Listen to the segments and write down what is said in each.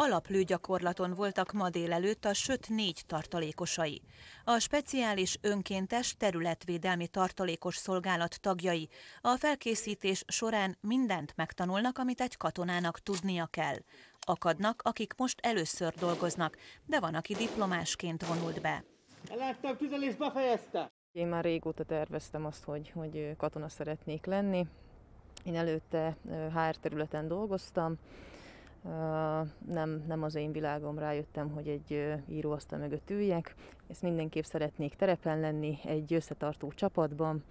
alaplőgyakorlaton voltak ma délelőtt a söt négy tartalékosai. A speciális önkéntes területvédelmi tartalékos szolgálat tagjai a felkészítés során mindent megtanulnak, amit egy katonának tudnia kell. Akadnak, akik most először dolgoznak, de van, aki diplomásként vonult be. Láttam, tüzelés befejezte! Én már régóta terveztem azt, hogy, hogy katona szeretnék lenni. Én előtte HR területen dolgoztam, nem, nem az én világom, rájöttem, hogy egy íróasztal mögött üljek. Ezt mindenképp szeretnék terepen lenni, egy összetartó csapatban,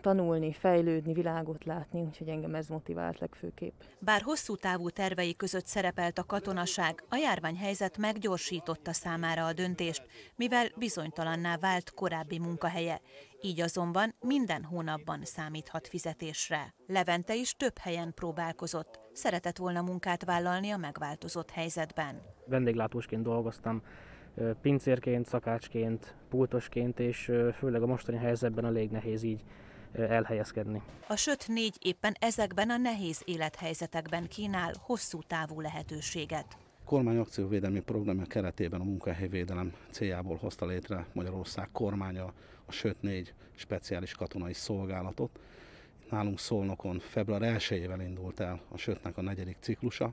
tanulni, fejlődni, világot látni, úgyhogy engem ez motivált legfőképp. Bár hosszú távú tervei között szerepelt a katonaság, a járványhelyzet meggyorsította számára a döntést, mivel bizonytalanná vált korábbi munkahelye. Így azonban minden hónapban számíthat fizetésre. Levente is több helyen próbálkozott, szeretett volna munkát vállalni a megváltozott helyzetben. Vendéglátósként dolgoztam pincérként, szakácsként, pultosként, és főleg a mostani helyzetben a nehéz így elhelyezkedni. A Söt négy éppen ezekben a nehéz élethelyzetekben kínál hosszú távú lehetőséget. A kormány akcióvédelmi programja keretében a munkahelyvédelem céljából hozta létre Magyarország kormánya a Söt négy speciális katonai szolgálatot. Nálunk Szolnokon február 1 indult el a Sötnek a negyedik ciklusa.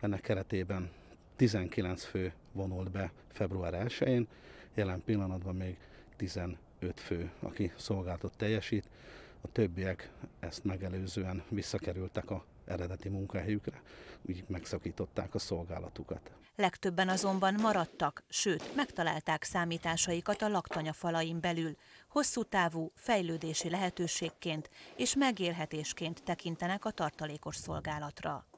Ennek keretében 19 fő vonult be február 1-én, jelen pillanatban még 15 fő, aki szolgáltat teljesít, a többiek ezt megelőzően visszakerültek a eredeti munkahelyükre, úgy megszakították a szolgálatukat. Legtöbben azonban maradtak, sőt, megtalálták számításaikat a laktanya falain belül, hosszú távú fejlődési lehetőségként és megélhetésként tekintenek a tartalékos szolgálatra.